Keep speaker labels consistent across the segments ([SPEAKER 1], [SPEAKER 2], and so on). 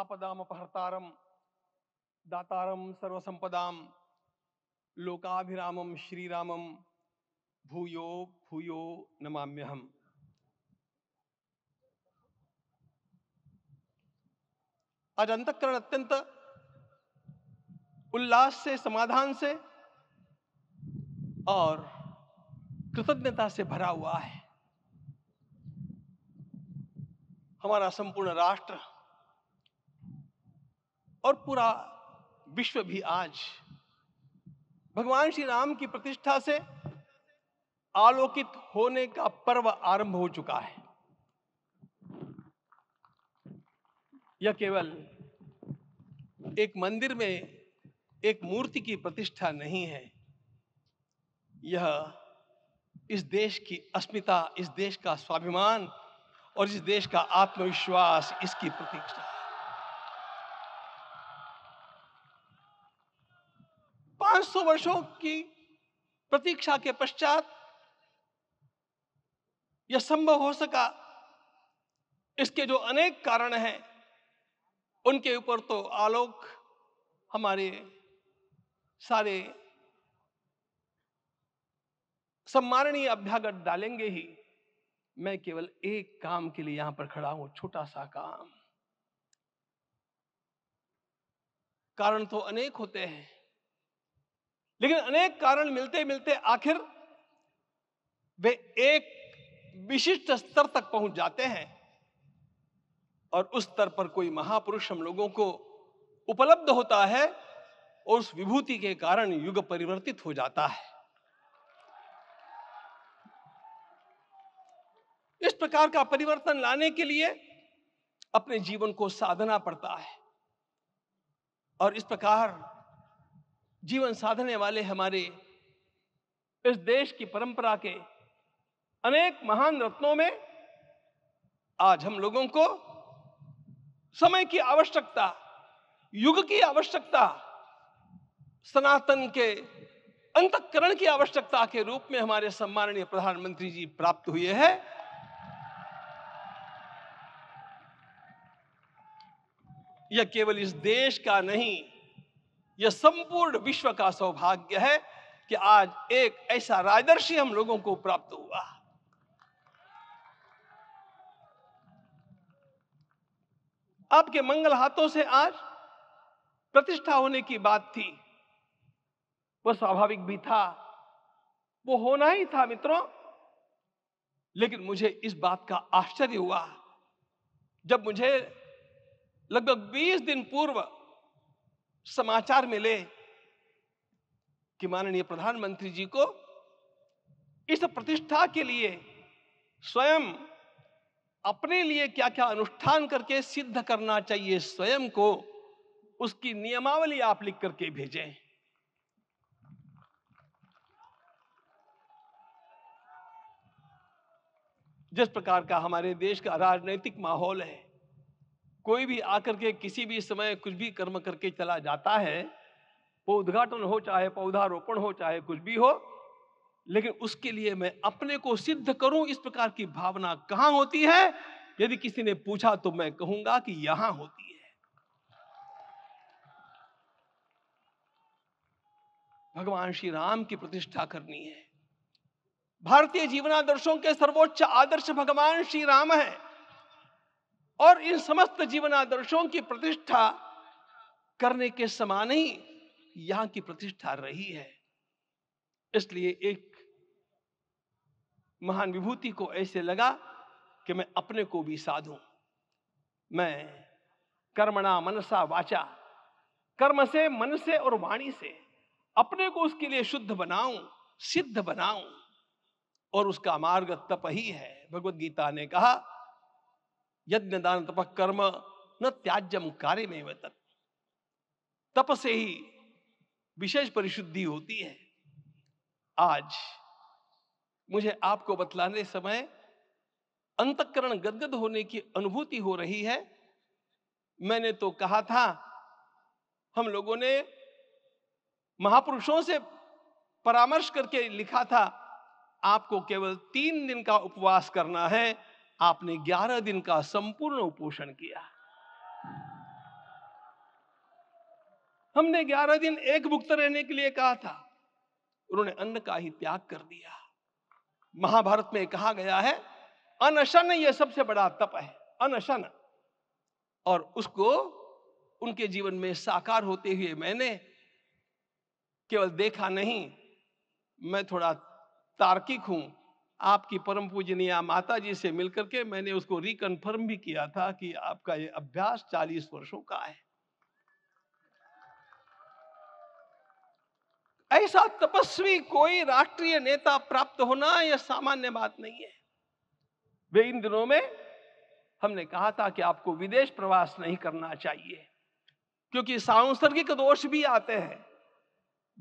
[SPEAKER 1] अपहर्तारम दातारम सर्वसंपदाम लोकाभिरामम श्रीरामम भूयो भूयो नमाम्यहम आज अंतकरण अत्यंत उल्लास से समाधान से और कृतज्ञता से भरा हुआ है हमारा संपूर्ण राष्ट्र और पूरा विश्व भी आज भगवान श्री राम की प्रतिष्ठा से आलोकित होने का पर्व आरंभ हो चुका है यह केवल एक मंदिर में एक मूर्ति की प्रतिष्ठा नहीं है यह इस देश की अस्मिता इस देश का स्वाभिमान और इस देश का आत्मविश्वास इसकी प्रतिष्ठा 500 वर्षों की प्रतीक्षा के पश्चात यह संभव हो सका इसके जो अनेक कारण हैं उनके ऊपर तो आलोक हमारे सारे सम्माननीय अभ्यागत डालेंगे ही मैं केवल एक काम के लिए यहां पर खड़ा हूं छोटा सा काम कारण तो अनेक होते हैं लेकिन अनेक कारण मिलते मिलते आखिर वे एक विशिष्ट स्तर तक पहुंच जाते हैं और उस स्तर पर कोई महापुरुष हम लोगों को उपलब्ध होता है और उस विभूति के कारण युग परिवर्तित हो जाता है इस प्रकार का परिवर्तन लाने के लिए अपने जीवन को साधना पड़ता है और इस प्रकार जीवन साधने वाले हमारे इस देश की परंपरा के अनेक महान रत्नों में आज हम लोगों को समय की आवश्यकता युग की आवश्यकता सनातन के अंतकरण की आवश्यकता के रूप में हमारे सम्माननीय प्रधानमंत्री जी प्राप्त हुए हैं यह केवल इस देश का नहीं यह संपूर्ण विश्व का सौभाग्य है कि आज एक ऐसा राजदर्शी हम लोगों को प्राप्त हुआ आपके मंगल हाथों से आज प्रतिष्ठा होने की बात थी वह स्वाभाविक भी था वो होना ही था मित्रों लेकिन मुझे इस बात का आश्चर्य हुआ जब मुझे लगभग 20 दिन पूर्व समाचार मिले कि माननीय प्रधानमंत्री जी को इस प्रतिष्ठा के लिए स्वयं अपने लिए क्या क्या अनुष्ठान करके सिद्ध करना चाहिए स्वयं को उसकी नियमावली आप लिख करके भेजें जिस प्रकार का हमारे देश का राजनीतिक माहौल है कोई भी आकर के किसी भी समय कुछ भी कर्म करके चला जाता है वो उद्घाटन हो चाहे पौधारोपण हो चाहे कुछ भी हो लेकिन उसके लिए मैं अपने को सिद्ध करूं इस प्रकार की भावना कहां होती है यदि किसी ने पूछा तो मैं कहूंगा कि यहां होती है भगवान श्री राम की प्रतिष्ठा करनी है भारतीय जीवनादर्शों के सर्वोच्च आदर्श भगवान श्री राम है और इन समस्त जीवन आदर्शों की प्रतिष्ठा करने के समान ही यहां की प्रतिष्ठा रही है इसलिए एक महान विभूति को ऐसे लगा कि मैं अपने को भी साधू मैं कर्मणा मनसा वाचा कर्म से मन से और वाणी से अपने को उसके लिए शुद्ध बनाऊं सिद्ध बनाऊं और उसका मार्ग तप ही है भगवत गीता ने कहा यज्ञ दान तप कर्म न त्याज्यम कार्य में तप तप से ही विशेष परिशुद्धि होती है आज मुझे आपको बतलाने समय अंतकरण गदगद होने की अनुभूति हो रही है मैंने तो कहा था हम लोगों ने महापुरुषों से परामर्श करके लिखा था आपको केवल तीन दिन का उपवास करना है आपने ग्यारह दिन का संपूर्ण उपोषण किया हमने ग्यारह दिन एक भुक्त रहने के लिए कहा था उन्होंने अन्न का ही त्याग कर दिया महाभारत में कहा गया है अनशन यह सबसे बड़ा तप है अनशन और उसको उनके जीवन में साकार होते हुए मैंने केवल देखा नहीं मैं थोड़ा तार्किक हूं आपकी परम पूजनीय माता जी से मिलकर के मैंने उसको रिकन्फर्म भी किया था कि आपका ये अभ्यास चालीस वर्षों का है ऐसा तपस्वी कोई राष्ट्रीय नेता प्राप्त होना यह सामान्य बात नहीं है वे इन दिनों में हमने कहा था कि आपको विदेश प्रवास नहीं करना चाहिए क्योंकि सांसर्गिक दोष भी आते हैं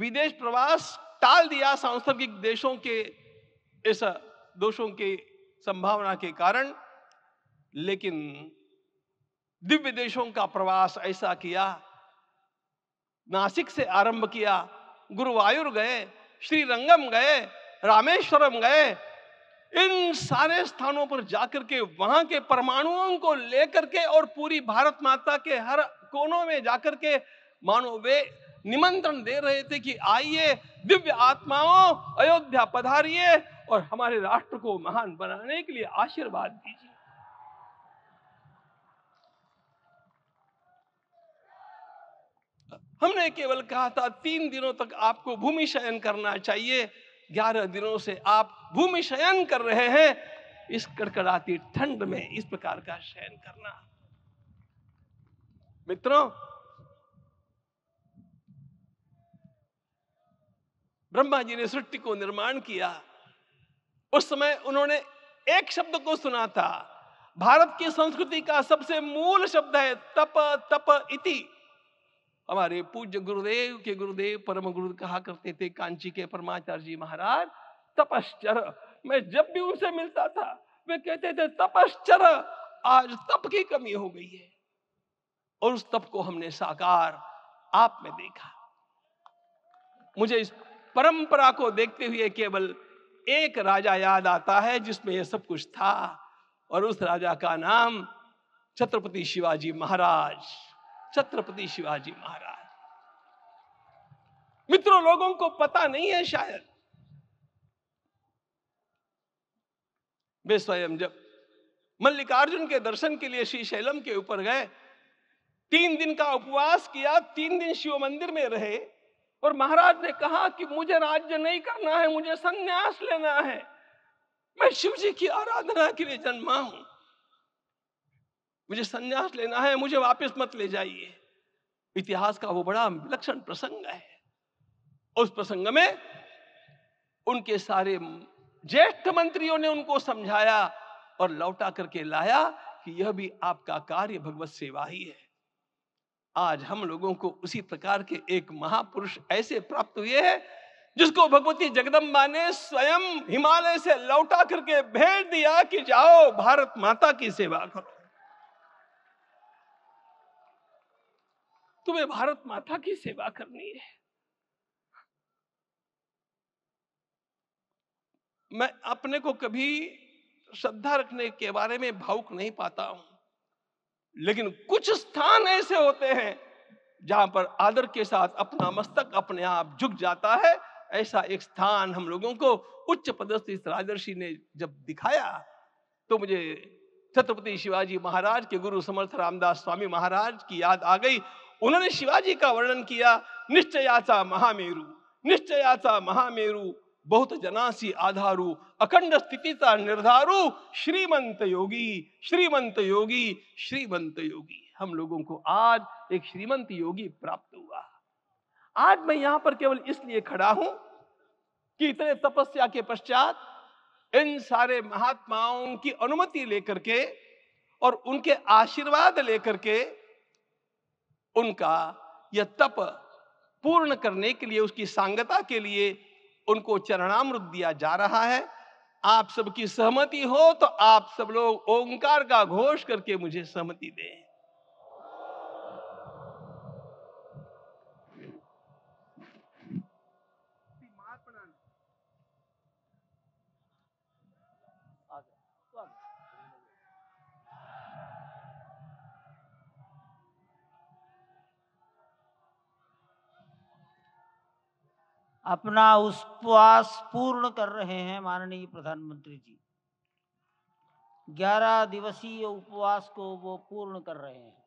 [SPEAKER 1] विदेश प्रवास टाल दिया सांसर्गिक देशों के इस दोषों की संभावना के कारण लेकिन दिव्य देशों का प्रवास ऐसा किया नासिक से आरंभ किया गुरुवायुर गए श्री रंगम गए रामेश्वरम गए इन सारे स्थानों पर जाकर के वहां के परमाणुओं को लेकर के और पूरी भारत माता के हर कोनों में जाकर के मानो वे निमंत्रण दे रहे थे कि आइए दिव्य आत्माओं अयोध्या पधारिए और हमारे राष्ट्र को महान बनाने के लिए आशीर्वाद दीजिए हमने केवल कहा था तीन दिनों तक आपको भूमि शयन करना चाहिए ग्यारह दिनों से आप भूमि शयन कर रहे हैं इस कड़कड़ाती ठंड में इस प्रकार का शयन करना मित्रों ब्रह्मा जी ने सृष्टि को निर्माण किया उस समय उन्होंने एक शब्द को सुना था भारत की संस्कृति का सबसे मूल शब्द है तप तप इति हमारे पूज्य गुरुदेव के गुरुदेव परम गुरु कहा करते थे कांची के परमाचार्य जी महाराज तपश्चर मैं जब भी उनसे मिलता था वे कहते थे तपश्चर आज तप की कमी हो गई है और उस तप को हमने साकार आप में देखा मुझे इस परंपरा को देखते हुए केवल एक राजा याद आता है जिसमें यह सब कुछ था और उस राजा का नाम छत्रपति शिवाजी महाराज छत्रपति शिवाजी महाराज मित्रों लोगों को पता नहीं है शायद वे स्वयं जब मल्लिकार्जुन के दर्शन के लिए श्री शैलम के ऊपर गए तीन दिन का उपवास किया तीन दिन शिव मंदिर में रहे और महाराज ने कहा कि मुझे राज्य नहीं करना है मुझे संन्यास लेना है मैं शिव जी की आराधना के लिए जन्मा हूं मुझे संन्यास लेना है मुझे वापस मत ले जाइए इतिहास का वो बड़ा विलक्षण प्रसंग है उस प्रसंग में उनके सारे ज्येष्ठ मंत्रियों ने उनको समझाया और लौटा करके लाया कि यह भी आपका कार्य भगवत सेवा ही है आज हम लोगों को उसी प्रकार के एक महापुरुष ऐसे प्राप्त हुए हैं जिसको भगवती जगदम्बा ने स्वयं हिमालय से लौटा करके भेज दिया कि जाओ भारत माता की सेवा करो तुम्हें भारत माता की सेवा करनी है मैं अपने को कभी श्रद्धा रखने के बारे में भावुक नहीं पाता हूं लेकिन कुछ स्थान ऐसे होते हैं जहां पर आदर के साथ अपना मस्तक अपने आप झुक जाता है ऐसा एक स्थान हम लोगों को उच्च पदस्थ इस राजर्षि ने जब दिखाया तो मुझे छत्रपति शिवाजी महाराज के गुरु समर्थ रामदास स्वामी महाराज की याद आ गई उन्होंने शिवाजी का वर्णन किया निश्चयाचा महामेरु निश्चयाचा महामेरु बहुत जनासी आधारू अखंड स्थिति का निर्धारू श्रीमंत योगी श्रीमंत योगी श्रीमंत योगी हम लोगों को आज एक श्रीमंत योगी प्राप्त हुआ आज मैं यहां पर केवल इसलिए खड़ा हूं कि इतने तपस्या के पश्चात इन सारे महात्माओं की अनुमति लेकर के और उनके आशीर्वाद लेकर के उनका यह तप पूर्ण करने के लिए उसकी सांगता के लिए उनको चरणामृत दिया जा रहा है आप सबकी सहमति हो तो आप सब लोग ओंकार का घोष करके मुझे सहमति दें अपना उपवास पूर्ण कर रहे हैं माननीय प्रधानमंत्री जी ग्यारह दिवसीय उपवास को वो पूर्ण कर रहे हैं